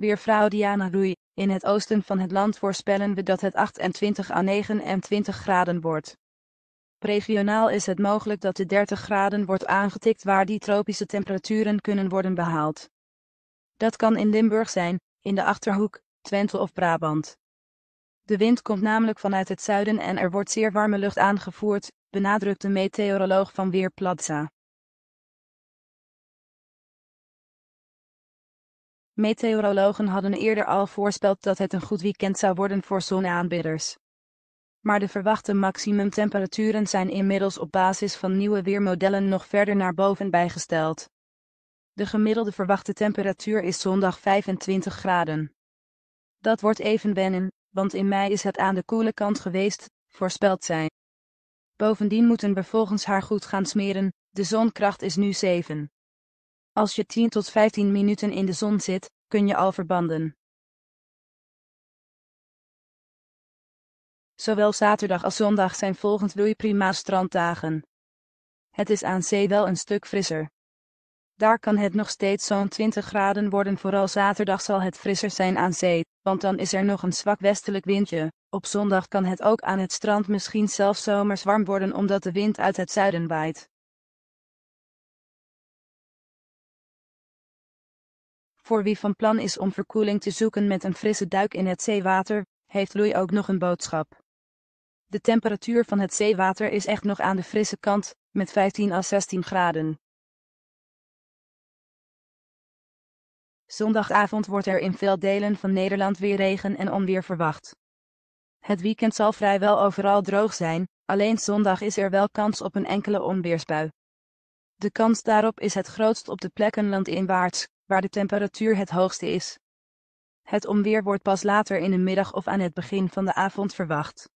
Weer vrouw Diana Roei, in het oosten van het land voorspellen we dat het 28 à 29 graden wordt. Regionaal is het mogelijk dat de 30 graden wordt aangetikt waar die tropische temperaturen kunnen worden behaald. Dat kan in Limburg zijn, in de Achterhoek, Twente of Brabant. De wind komt namelijk vanuit het zuiden en er wordt zeer warme lucht aangevoerd, benadrukt de meteoroloog van Weerplaza. Meteorologen hadden eerder al voorspeld dat het een goed weekend zou worden voor zonaanbidders. Maar de verwachte maximumtemperaturen zijn inmiddels op basis van nieuwe weermodellen nog verder naar boven bijgesteld. De gemiddelde verwachte temperatuur is zondag 25 graden. Dat wordt even wennen, want in mei is het aan de koele kant geweest, voorspelt zij. Bovendien moeten we volgens haar goed gaan smeren, de zonkracht is nu 7. Als je 10 tot 15 minuten in de zon zit, kun je al verbanden. Zowel zaterdag als zondag zijn volgens Louis prima stranddagen. Het is aan zee wel een stuk frisser. Daar kan het nog steeds zo'n 20 graden worden. Vooral zaterdag zal het frisser zijn aan zee, want dan is er nog een zwak westelijk windje. Op zondag kan het ook aan het strand misschien zelfs zomers warm worden omdat de wind uit het zuiden waait. Voor wie van plan is om verkoeling te zoeken met een frisse duik in het zeewater, heeft Louis ook nog een boodschap. De temperatuur van het zeewater is echt nog aan de frisse kant, met 15 à 16 graden. Zondagavond wordt er in veel delen van Nederland weer regen en onweer verwacht. Het weekend zal vrijwel overal droog zijn, alleen zondag is er wel kans op een enkele onweersbui. De kans daarop is het grootst op de plekken landinwaarts, waar de temperatuur het hoogste is. Het onweer wordt pas later in de middag of aan het begin van de avond verwacht.